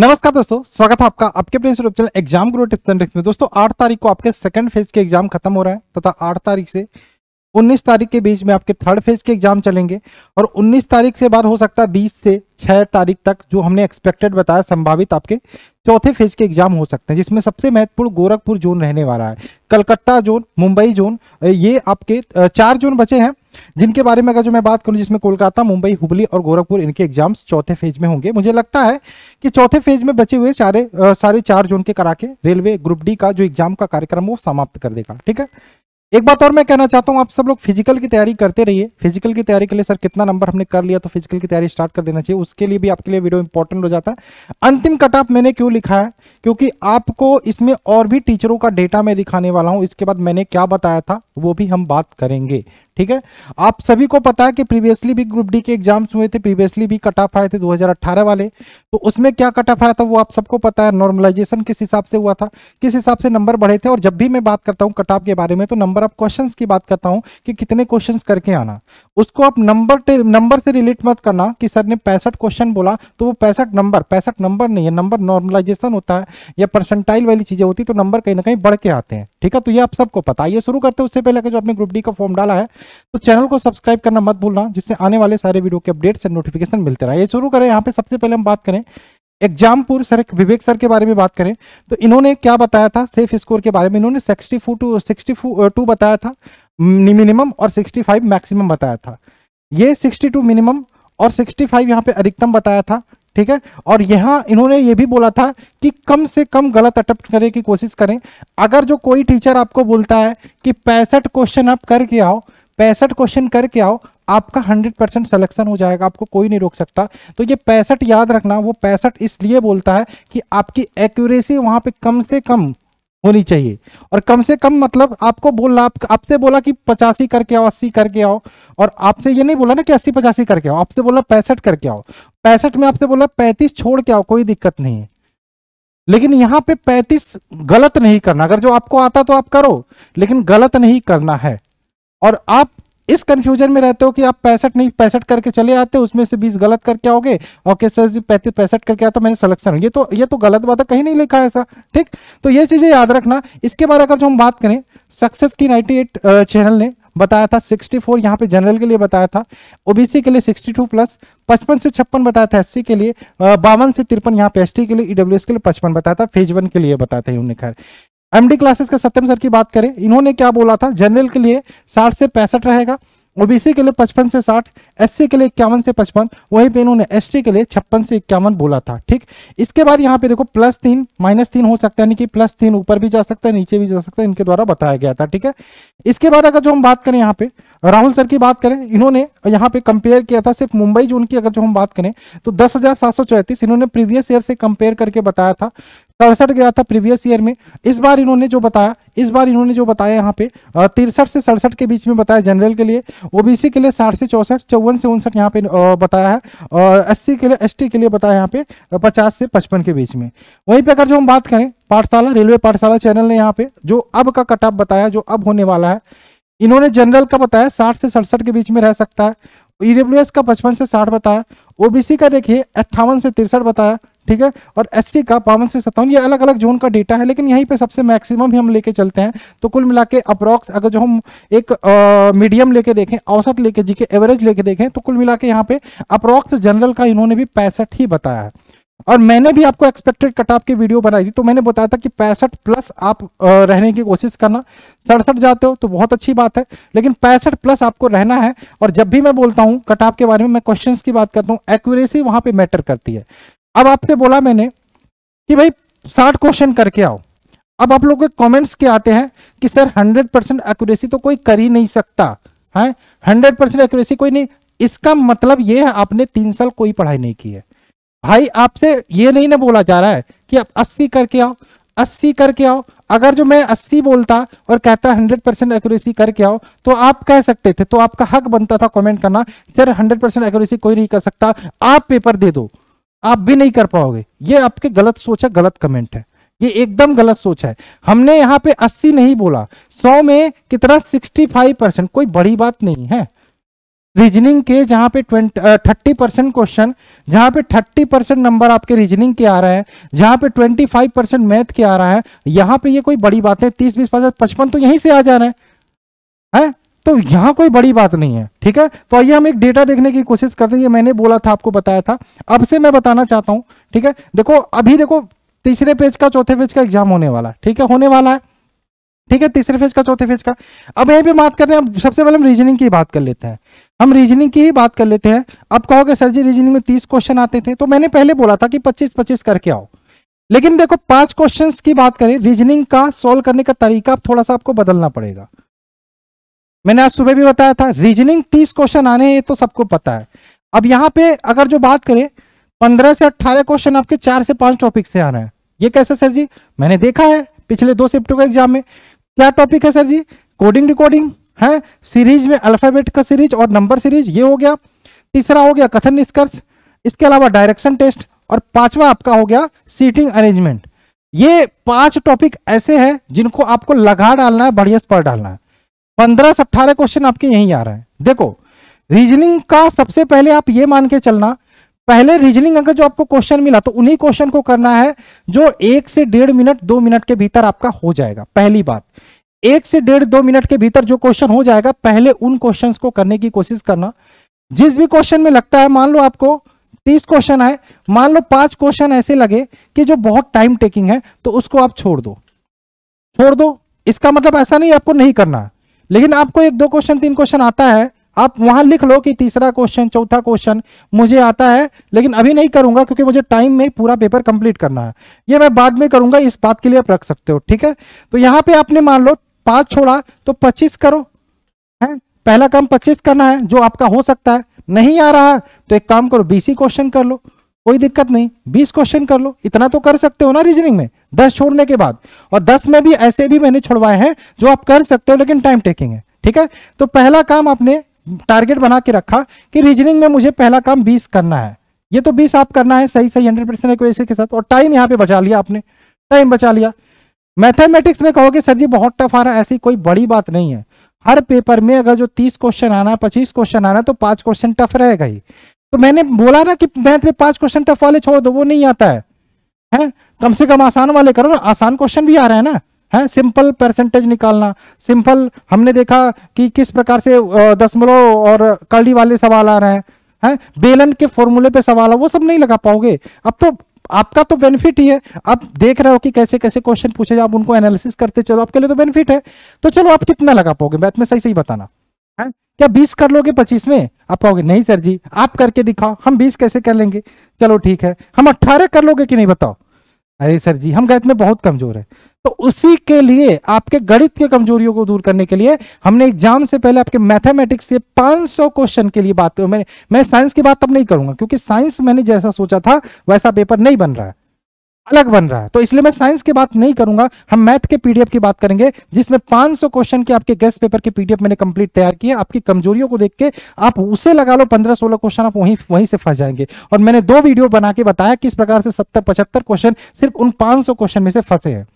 नमस्कार दोस्तों स्वागत है आपका आपके अपने channel exam grow tips and tricks में दोस्तों आठ तारीख को आपके सेकंड फेज के एग्जाम खत्म हो रहा है तथा आठ तारीख से उन्नीस तारीख के बीच में आपके थर्ड फेज के एग्जाम चलेंगे और उन्नीस तारीख से बाद हो सकता है बीस से छह तारीख तक जो हमने एक्सपेक्टेड बताया संभावित आपके चौथे फेज के एग्जाम हो सकते हैं जिसमें सबसे महत्वपूर्ण गोरखपुर जोन रहने वाला है कलकत्ता जोन मुंबई जोन ये आपके चार जोन बचे हैं जिनके बारे में अगर जो मैं बात करूं जिसमें कोलकाता मुंबई हुबली और गोरखपुर इनके एग्जाम्स चौथे फेज में होंगे मुझे लगता है कि चौथे फेज में बचे हुए सारे सारे चार जोन के करा के रेलवे ग्रुप डी का जो एग्जाम का कार्यक्रम वो समाप्त कर देगा ठीक है एक बात और मैं कहना चाहता हूँ आप सब लोग फिजिकल की तैयारी करते रहिए फिजिकल की तैयारी के लिए सर कितना नंबर हमने कर लिया तो फिजिकल की तैयारी स्टार्ट कर देना चाहिए उसके लिए भी आपके लिए वीडियो इंपॉर्टेंट हो जाता है अंतिम कट ऑफ मैंने क्यों लिखा है क्योंकि आपको इसमें और भी टीचरों का डेटा मैं दिखाने वाला हूँ इसके बाद मैंने क्या बताया था वो भी हम बात करेंगे ठीक है आप सभी को पता है कि प्रीवियसली भी ग्रुप डी के एग्जाम्स हुए थे प्रीवियसली भी कट ऑफ आए थे 2018 वाले तो उसमें क्या कट ऑफ आया था वो आप सबको पता है नॉर्मलाइजेशन किस हिसाब से हुआ था किस हिसाब से नंबर बढ़े थे और जब भी मैं बात करता हूँ कट ऑफ के बारे में तो नंबर ऑफ क्वेश्चन की बात करता हूँ कि कितने क्वेश्चन करके आना उसको आप नंबर नंबर से रिलेट मत करना कि सर ने पैंसठ क्वेश्चन बोला तो वो पैंसठ नंबर पैंसठ नंबर नहीं है नंबर नॉर्मलाइजेशन होता है या परसेंटाइल वाली चीज़ें होती तो नंबर कहीं ना कहीं बढ़ के आते हैं ठीक है तो ये आप सबको पता है ये शुरू करते हैं उससे पहले जो आपने ग्रुप डी का फॉर्म डाला है तो चैनल को सब्सक्राइब करना मत भूलना जिससे आने वाले सारे वीडियो के अपडेट्स एंड नोटिफिकेशन मिलते रहे ये शुरू करें यहाँ पे सबसे पहले हम बात करें एग्जामपुर सर विवेक सर के बारे में बात करें तो इन्होंने क्या बताया था सेफ स्कोर के बारे में इन्होंने सिक्सटी टू सिक्सटी टू बताया था मिनिमम और 65 मैक्सिमम बताया था ये 62 मिनिमम और 65 फाइव यहाँ पे अधिकतम बताया था ठीक है और यहाँ इन्होंने ये भी बोला था कि कम से कम गलत अटेप्ट करने की कोशिश करें अगर जो कोई टीचर आपको बोलता है कि पैंसठ क्वेश्चन आप करके आओ पैंसठ क्वेश्चन करके आओ आपका 100 परसेंट सलेक्शन हो जाएगा आपको कोई नहीं रोक सकता तो ये पैंसठ याद रखना वो पैंसठ इसलिए बोलता है कि आपकी एक्यूरेसी वहाँ पे कम से कम होनी चाहिए और कम से कम मतलब आपको बोलना आप आपसे बोला कि पचासी करके आओ अस्सी करके आओ और आपसे ये नहीं बोला ना कि अस्सी पचासी करके आओ आपसे बोला पैंसठ करके आओ पैंसठ में आपसे बोला पैंतीस छोड़ के आओ कोई दिक्कत नहीं है लेकिन यहाँ पे पैंतीस गलत नहीं करना अगर जो आपको आता तो आप करो लेकिन गलत नहीं करना है और आप इस कंफ्यूजन में रहते हो कि आप पैंसठ नहीं पैंसठ करके चले आते हो उसमें से बीस गलत करके आओगे ओके सर जी पैंतीस पैंसठ करके आता तो मैंने सलेक्शन ये तो ये तो गलत बात है कहीं नहीं लिखा है ऐसा ठीक तो ये चीज़ें याद रखना इसके बाद अगर जो हम बात करें सक्सेस की नाइनटी एट चैनल ने बताया था 64 फोर यहाँ पे जनरल के लिए बताया था ओबीसी के लिए 62 प्लस 55 से 56 बताया था एससी के लिए बावन से तिरपन यहाँ पे एसटी के लिए ईडब्ल्यूएस e के लिए 55 बताया था फेज वन के लिए बताया था उन्होंने खैर एमडी क्लासेस का सत्यम सर की बात करें इन्होंने क्या बोला था जनरल के लिए साठ से पैंसठ रहेगा ओबीसी के लिए पचपन से साठ एससी के लिए इक्यावन से पचपन वहीं पे इन्होंने एसटी के लिए छप्पन से इक्यावन बोला था ठीक इसके बाद यहाँ पे देखो प्लस तीन माइनस तीन हो सकता है यानी कि प्लस तीन ऊपर भी जा सकता है नीचे भी जा सकता है इनके द्वारा बताया गया था ठीक है इसके बाद अगर जो हम बात करें यहाँ पे राहुल सर की बात करें इन्होंने यहाँ पे कंपेयर किया था सिर्फ मुंबई जोन की अगर जो हम बात करें तो दस इन्होंने प्रीवियस ईयर से कंपेयर करके बताया था सड़सठ गया था प्रीवियस ईयर में इस बार इन्होंने जो बताया इस बार इन्होंने जो बताया यहाँ पे तिरसठ से सड़सठ के बीच में बताया जनरल के लिए ओबीसी के लिए साठ से चौसठ चौवन से उनसठ यहाँ पे बताया है और एस के लिए एसटी के लिए बताया यहाँ पे पचास से पचपन के बीच में वहीं पे अगर जो हम बात करें पाठशाला रेलवे पाठशाला चैनल ने यहाँ पे जो अब का कटअप बताया जो अब होने वाला है इन्होंने जनरल का बताया साठ से सड़सठ के बीच में रह सकता है ईडब्ल्यू e का पचपन से साठ बताया ओबीसी का देखिए अट्ठावन से तिरसठ बताया ठीक है और एस का बावन से सत्तावन ये अलग अलग जोन का डेटा है लेकिन यहीं पे सबसे मैक्सिमम ही हम लेके चलते हैं तो कुल मिला के अप्रॉक्स अगर जो हम एक मीडियम लेके देखें औसत लेके जी के एवरेज लेके देखें तो कुल मिला के यहाँ पे अप्रॉक्स जनरल का इन्होंने भी पैंसठ ही बताया है और मैंने भी आपको एक्सपेक्टेड कट ऑफ की वीडियो बनाई थी तो मैंने बताया था कि पैंसठ प्लस आप रहने की कोशिश करना सड़सठ जाते हो तो बहुत अच्छी बात है लेकिन पैंसठ प्लस आपको रहना है और जब भी मैं बोलता हूँ कट ऑफ के बारे में मैं क्वेश्चंस की बात करता हूँ एक्यूरेसी वहां पे मैटर करती है अब आपसे बोला मैंने कि भाई साठ क्वेश्चन करके आओ अब आप लोग के के आते हैं कि सर हंड्रेड परसेंट एक्यूरेसी तो कोई कर ही नहीं सकता है हंड्रेड परसेंट एक्यूरेसी कोई नहीं इसका मतलब ये है आपने तीन साल कोई पढ़ाई नहीं की है भाई आपसे ये नहीं ना बोला जा रहा है कि आप अस्सी करके आओ अस्सी करके आओ अगर जो मैं अस्सी बोलता और कहता हंड्रेड परसेंट एक्यूरेसी करके आओ तो आप कह सकते थे तो आपका हक बनता था कमेंट करना सर हंड्रेड परसेंट एक्यूरेसी कोई नहीं कर सकता आप पेपर दे दो आप भी नहीं कर पाओगे ये आपके गलत सोच है गलत कमेंट है ये एकदम गलत सोच है हमने यहाँ पे अस्सी नहीं बोला सौ में कितना सिक्सटी परसेंट कोई बड़ी बात नहीं है रीजनिंग के जहां पे ट्वेंटी थर्टी परसेंट क्वेश्चन जहां पे थर्टी परसेंट नंबर आपके रीजनिंग के आ रहे हैं जहां पे ट्वेंटी फाइव परसेंट मैथ के आ रहा है यहां पे ये कोई बड़ी बात है तीस बीस पचास पचपन तो यहीं से आ जा रहे हैं है? तो यहां कोई बड़ी बात नहीं है ठीक है तो आइए हम एक डेटा देखने की कोशिश करते हैं ये मैंने बोला था आपको बताया था अब से मैं बताना चाहता हूं ठीक है देखो अभी देखो तीसरे पेज का चौथे पेज का एग्जाम होने वाला है ठीक है होने वाला है ठीक है तीसरे फेज का चौथे फेज का अब यहीं पे बात कर रहे हैं सबसे पहले हम रीजनिंग की बात कर लेते हैं हम रीजनिंग की ही बात कर लेते हैं अब कहोगे सर जी रीजनिंग में तीस क्वेश्चन आते थे तो मैंने पहले बोला था कि पच्चीस पच्चीस करके आओ लेकिन देखो पांच क्वेश्चन की बात करें रीजनिंग का सोल्व करने का तरीका थोड़ा सा आपको बदलना पड़ेगा मैंने आज सुबह भी बताया था रीजनिंग तीस क्वेश्चन आने हैं ये तो सबको पता है अब यहाँ पे अगर जो बात करें पंद्रह से अट्ठारह क्वेश्चन आपके चार से पांच टॉपिक से आ रहे हैं ये कैसे सर जी मैंने देखा है पिछले दो शिफ्टों के एग्जाम में क्या टॉपिक है सर जी कोडिंग रिकॉर्डिंग है सीरीज में अल्फाबेट का सीरीज और नंबर सीरीज ये हो गया तीसरा हो गया कथन निष्कर्ष इसके अलावा डायरेक्शन टेस्ट और पांचवा आपका हो गया सीटिंग अरेंजमेंट ये पांच टॉपिक ऐसे हैं जिनको आपको लगा डालना है बढ़िया स्पर डालना है पंद्रह से अट्ठारह क्वेश्चन आपके यहीं आ रहे हैं देखो रीजनिंग का सबसे पहले आप ये मान के चलना पहले रीजनिंग अगर जो आपको क्वेश्चन मिला तो उन्हीं क्वेश्चन को करना है जो एक से डेढ़ मिनट दो मिनट के भीतर आपका हो जाएगा पहली बात एक से डेढ़ दो मिनट के भीतर जो क्वेश्चन हो जाएगा पहले उन क्वेश्चन को करने की कोशिश करना जिस भी क्वेश्चन में लगता है मान लो आपको तीस क्वेश्चन है मान लो पांच क्वेश्चन ऐसे लगे कि जो बहुत टाइम टेकिंग है तो उसको आप छोड़ दो छोड़ दो इसका मतलब ऐसा नहीं आपको नहीं करना लेकिन आपको एक दो क्वेश्चन तीन क्वेश्चन आता है आप वहां लिख लो कि तीसरा क्वेश्चन चौथा क्वेश्चन मुझे आता है लेकिन अभी नहीं करूंगा क्योंकि मुझे टाइम में पूरा पेपर कंप्लीट करना है ये मैं बाद में करूंगा इस बात के लिए आप रख सकते हो ठीक है तो यहां पे आपने मान लो पांच छोड़ा तो पच्चीस करो है पहला काम पच्चीस करना है जो आपका हो सकता है नहीं आ रहा तो एक काम करो बीस ही क्वेश्चन कर लो कोई दिक्कत नहीं बीस क्वेश्चन कर लो इतना तो कर सकते हो ना रीजनिंग में दस छोड़ने के बाद और दस में भी ऐसे भी मैंने छोड़वाए हैं जो आप कर सकते हो लेकिन टाइम टेकिंग है ठीक है तो पहला काम आपने टारगेट बना के रखा कि रीजनिंग में मुझे पहला काम बीस करना है ये तो बीस आप करना है सही सही हंड्रेड परसेंट के साथ और टाइम यहाँ पे बचा लिया आपने टाइम बचा लिया मैथमेटिक्स में कहोगे सर जी बहुत टफ आ रहा है ऐसी कोई बड़ी बात नहीं है हर पेपर में अगर जो तीस क्वेश्चन आना पच्चीस क्वेश्चन आना तो पांच क्वेश्चन टफ रहेगा ही तो मैंने बोला ना कि मैथ में पांच क्वेश्चन टफ वाले छोड़ दो वो नहीं आता है हैं कम से कम आसान वाले करो ना आसान क्वेश्चन भी आ रहे हैं ना है सिंपल परसेंटेज निकालना सिंपल हमने देखा कि किस प्रकार से दशमलव और कर्ली वाले सवाल आ रहे हैं है बेलन के फॉर्मूले पे सवाल है वो सब नहीं लगा पाओगे अब तो आपका तो बेनिफिट ही है आप देख रहे हो कि कैसे कैसे क्वेश्चन पूछे आप उनको एनालिसिस करते चलो आपके लिए तो बेनिफिट है तो चलो आप कितना लगा पाओगे मैथ में सही सही बताना है क्या बीस कर लोगे पच्चीस में आप कहोगे नहीं सर जी आप करके दिखाओ हम बीस कैसे कर लेंगे चलो ठीक है हम अट्ठारह कर लोगे कि नहीं बताओ अरे सर जी हम गैत में बहुत कमजोर है तो उसी के लिए आपके गणित की कमजोरियों को दूर करने के लिए हमने एग्जाम से पहले आपके मैथमेटिक्स के 500 क्वेश्चन के लिए बात मैं मैं साइंस की बात तब नहीं करूंगा क्योंकि साइंस मैंने जैसा सोचा था वैसा पेपर नहीं बन रहा है अलग बन रहा है तो इसलिए मैं साइंस की बात नहीं करूंगा हम मैथ के पीडीएफ की बात करेंगे जिसमें 500 क्वेश्चन के आपके गेस्ट पेपर के पीडीएफ मैंने कंप्लीट तैयार किए आपकी कमजोरियों को देख के आप उसे लगा लो 15-16 क्वेश्चन आप वहीं वहीं से फंस जाएंगे और मैंने दो वीडियो बना के बताया किस प्रकार से सत्तर पचहत्तर क्वेश्चन सिर्फ उन पांच क्वेश्चन में से फंसे हैं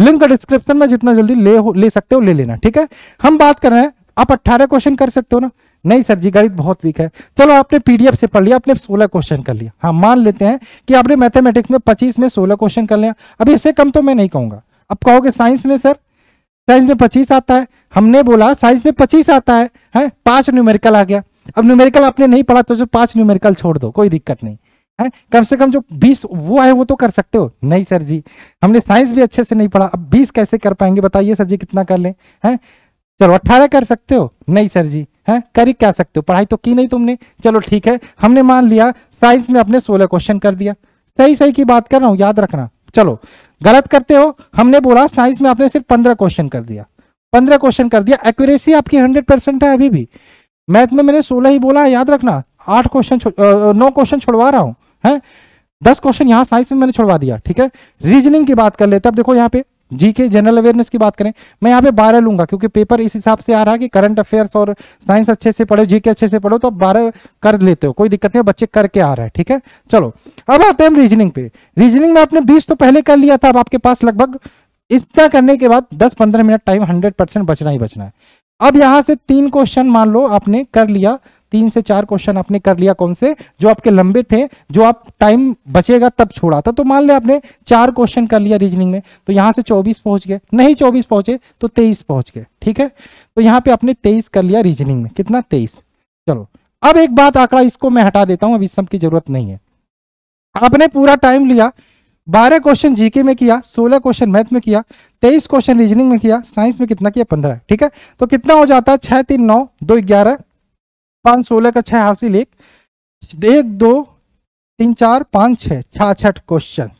लिंक डिस्क्रिप्शन में जितना जल्दी ले ले सकते हो ले लेना ठीक है हम बात कर रहे हैं आप अट्ठारह क्वेश्चन कर सकते हो ना नहीं सर जी गणित बहुत वीक है चलो आपने पीडीएफ से पढ़ लिया आपने सोलह क्वेश्चन कर लिया हाँ मान लेते हैं कि आपने मैथमेटिक्स में पच्चीस में सोलह क्वेश्चन कर लिया अब इससे कम तो मैं नहीं कहूंगा अब कहोगे साइंस में सर साइंस में पच्चीस आता है हमने बोला साइंस में पच्चीस आता है, है? पांच न्यूमेरिकल आ गया अब न्यूमेरिकल आपने नहीं पढ़ा तो जो पांच न्यूमेरिकल छोड़ दो कोई दिक्कत नहीं है कम से कम जो 20 वो है वो तो कर सकते हो नहीं सर जी हमने साइंस भी अच्छे से नहीं पढ़ा अब 20 कैसे कर पाएंगे बताइए सर जी कितना कर लें हैं चलो अट्ठारह कर सकते हो नहीं सर जी है कर ही क्या सकते हो पढ़ाई तो की नहीं तुमने चलो ठीक है हमने मान लिया साइंस में अपने सोलह क्वेश्चन कर दिया सही सही की बात कर रहा हूँ याद रखना चलो गलत करते हो हमने बोला साइंस में आपने सिर्फ पंद्रह क्वेश्चन कर दिया पंद्रह क्वेश्चन कर दिया एक्यूरेसी आपकी हंड्रेड परसेंट है अभी भी मैथ में मैंने सोलह ही बोला याद रखना आठ क्वेश्चन नौ क्वेश्चन छुड़वा रहा हूँ है दस क्वेश्चन यहां साइंस में मैंने छोड़वा दिया ठीक है रीजनिंग की बात कर लेते हैं अब देखो यहाँ पे जी के जनरल अवेयरनेस की बात करें मैं यहाँ पे बारह लूंगा क्योंकि पेपर इस हिसाब से आ रहा है कि करंट अफेयर्स और साइंस अच्छे से पढ़ो जी के अच्छे से पढ़ो तो आप बारह कर लेते हो कोई दिक्कत नहीं बच्चे करके आ रहा है ठीक है चलो अब आते हैं रीजनिंग पे रीजनिंग में आपने बीस तो पहले कर लिया था अब आपके पास लगभग इतना करने के बाद दस पंद्रह मिनट टाइम हंड्रेड बचना ही बचना है अब यहां से तीन क्वेश्चन मान लो आपने कर लिया तीन से चार क्वेश्चन आपने कर लिया कौन से जो आपके लंबे थे जो आप टाइम बचेगा तब छोड़ा था तो मान लिया आपने चार क्वेश्चन कर लिया रीजनिंग में तो यहां से चौबीस पहुंच गए नहीं चौबीस पहुंचे तो तेईस पहुंच गए ठीक है तो यहां पे आपने तेईस कर लिया रीजनिंग में कितना तेईस चलो अब एक बात आंकड़ा इसको मैं हटा देता हूं अभी सब की जरूरत नहीं है आपने पूरा टाइम लिया बारह क्वेश्चन जीके में किया सोलह क्वेश्चन मैथ में किया तेईस क्वेश्चन रीजनिंग में किया साइंस में कितना किया पंद्रह ठीक है तो कितना हो जाता है छह तीन नौ दो ग्यारह पाँच सोलह का छः हासिल एक एक दो तीन चार पाँच छः छाछठ क्वेश्चन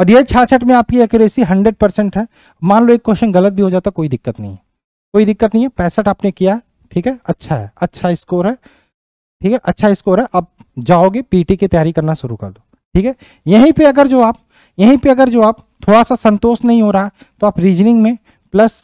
और ये छाछठ में आपकी एक्यूरेसी हंड्रेड परसेंट है मान लो एक क्वेश्चन गलत भी हो जाता कोई दिक्कत नहीं है कोई दिक्कत नहीं है पैंसठ आपने किया ठीक है अच्छा है अच्छा स्कोर है ठीक है अच्छा स्कोर है अब जाओगे पीटी की तैयारी करना शुरू कर दो ठीक है यहीं पर अगर जो आप यहीं पर अगर जो आप थोड़ा सा संतोष नहीं हो रहा तो आप रीजनिंग में प्लस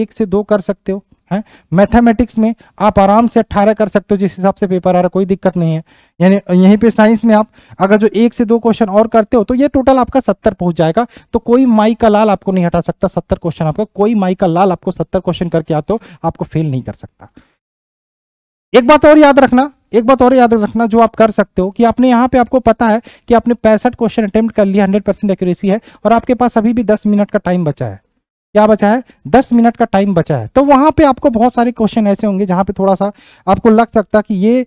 एक से दो कर सकते हो है मैथमेटिक्स में आप आराम से 18 कर सकते हो जिस हिसाब से पेपर आ रहा है कोई दिक्कत नहीं है यानी यहीं पे साइंस में आप अगर जो एक से दो क्वेश्चन और करते हो तो ये टोटल आपका सत्तर पहुंच जाएगा तो कोई माई का लाल आपको नहीं हटा सकता सत्तर क्वेश्चन आपका कोई माई का लाल आपको सत्तर क्वेश्चन करके आते हो आपको फेल नहीं कर सकता एक बात और याद रखना एक बात और याद रखना जो आप कर सकते हो कि आपने यहाँ पे आपको पता है कि आपने पैंसठ क्वेश्चन अटेम्प्ट कर लिया हंड्रेड परसेंट एक्यूरेसी है और आपके पास अभी भी दस मिनट का टाइम बचा है क्या बचा है दस मिनट का टाइम बचा है तो वहां पे आपको बहुत सारे क्वेश्चन ऐसे होंगे जहां पे थोड़ा सा आपको लग सकता है कि ये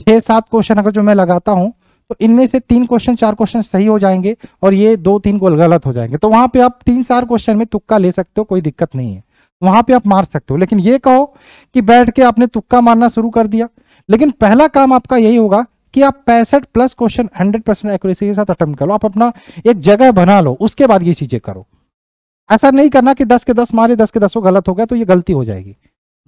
छह सात क्वेश्चन अगर जो मैं लगाता हूं तो इनमें से तीन क्वेश्चन चार क्वेश्चन सही हो जाएंगे और ये दो तीन गलत हो जाएंगे तो वहां पे आप तीन चार क्वेश्चन में तुक्का ले सकते हो कोई दिक्कत नहीं है वहां पे आप मार सकते हो लेकिन ये कहो कि बैठ के आपने तुक्का मारना शुरू कर दिया लेकिन पहला काम आपका यही होगा कि आप पैंसठ plus question hundred percent accuracy के साथ अटेम्प्ट करो आप अपना एक जगह बना लो उसके बाद ये चीजें करो ऐसा नहीं करना कि दस के दस मारे दस के दस वो गलत हो गया तो ये गलती हो जाएगी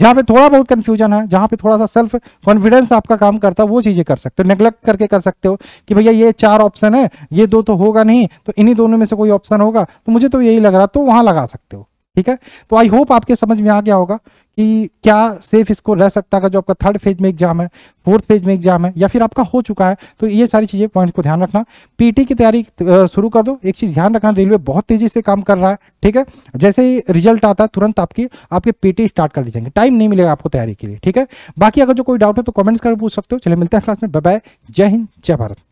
जहां पे थोड़ा बहुत कंफ्यूजन है जहाँ पे थोड़ा सा सेल्फ कॉन्फिडेंस आपका काम करता है वो चीज़ें कर सकते हो नेग्लेक्ट करके कर सकते हो कि भैया ये चार ऑप्शन है ये दो तो होगा नहीं तो इन्हीं दोनों में से कोई ऑप्शन होगा तो मुझे तो यही लग रहा तो वहां लगा सकते हो ठीक है तो आई होप आपके समझ में आ गया होगा कि क्या सेफ इसको रह सकता है जो आपका थर्ड फेज में एग्जाम है फोर्थ फेज में एग्जाम है या फिर आपका हो चुका है तो ये सारी चीज़ें पॉइंट को ध्यान रखना पीटी की तैयारी शुरू कर दो एक चीज़ ध्यान रखना रेलवे बहुत तेज़ी से काम कर रहा है ठीक है जैसे ही रिजल्ट आता है तुरंत आपकी आपके पीटी स्टार्ट कर दी जाएंगे टाइम नहीं मिलेगा आपको तैयारी के लिए ठीक है बाकी अगर जो कोई डाउट है तो कॉमेंट्स कर पूछ सकते हो चले मिलते हैं क्लास में बाय जय हिंद जय भारत